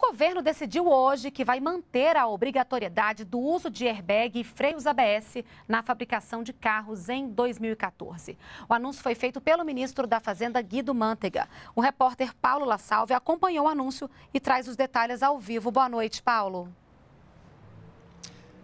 governo decidiu hoje que vai manter a obrigatoriedade do uso de airbag e freios ABS na fabricação de carros em 2014. O anúncio foi feito pelo ministro da Fazenda Guido Mantega. O repórter Paulo La Salve acompanhou o anúncio e traz os detalhes ao vivo. Boa noite, Paulo.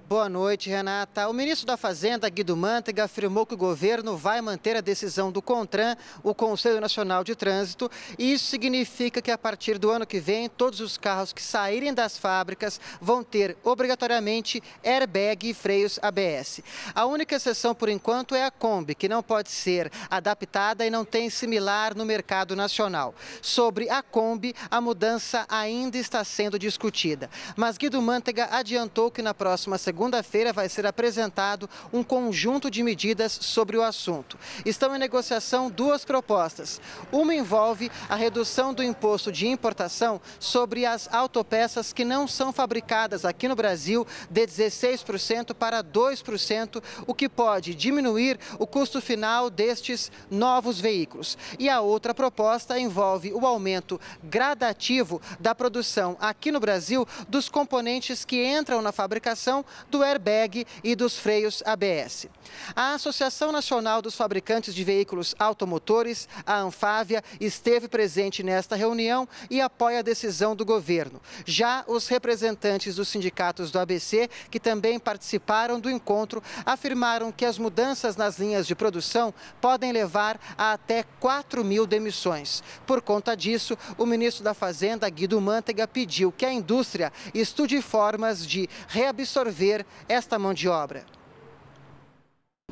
Boa noite, Renata. O ministro da Fazenda, Guido Mantega, afirmou que o governo vai manter a decisão do CONTRAN, o Conselho Nacional de Trânsito, e isso significa que a partir do ano que vem, todos os carros que saírem das fábricas vão ter obrigatoriamente airbag e freios ABS. A única exceção por enquanto é a Kombi, que não pode ser adaptada e não tem similar no mercado nacional. Sobre a Kombi, a mudança ainda está sendo discutida. Mas Guido Mantega adiantou que na próxima segunda segunda-feira vai ser apresentado um conjunto de medidas sobre o assunto. Estão em negociação duas propostas. Uma envolve a redução do imposto de importação sobre as autopeças que não são fabricadas aqui no Brasil de 16% para 2%, o que pode diminuir o custo final destes novos veículos. E a outra proposta envolve o aumento gradativo da produção aqui no Brasil dos componentes que entram na fabricação do airbag e dos freios ABS. A Associação Nacional dos Fabricantes de Veículos Automotores, a Anfávia, esteve presente nesta reunião e apoia a decisão do governo. Já os representantes dos sindicatos do ABC, que também participaram do encontro, afirmaram que as mudanças nas linhas de produção podem levar a até 4 mil demissões. Por conta disso, o ministro da Fazenda, Guido Mantega, pediu que a indústria estude formas de reabsorver esta mão de obra.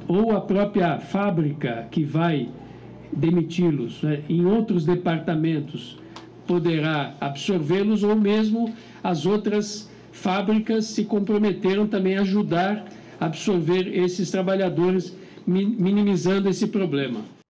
Ou a própria fábrica que vai demiti-los né, em outros departamentos poderá absorvê-los, ou mesmo as outras fábricas se comprometeram também a ajudar a absorver esses trabalhadores, minimizando esse problema.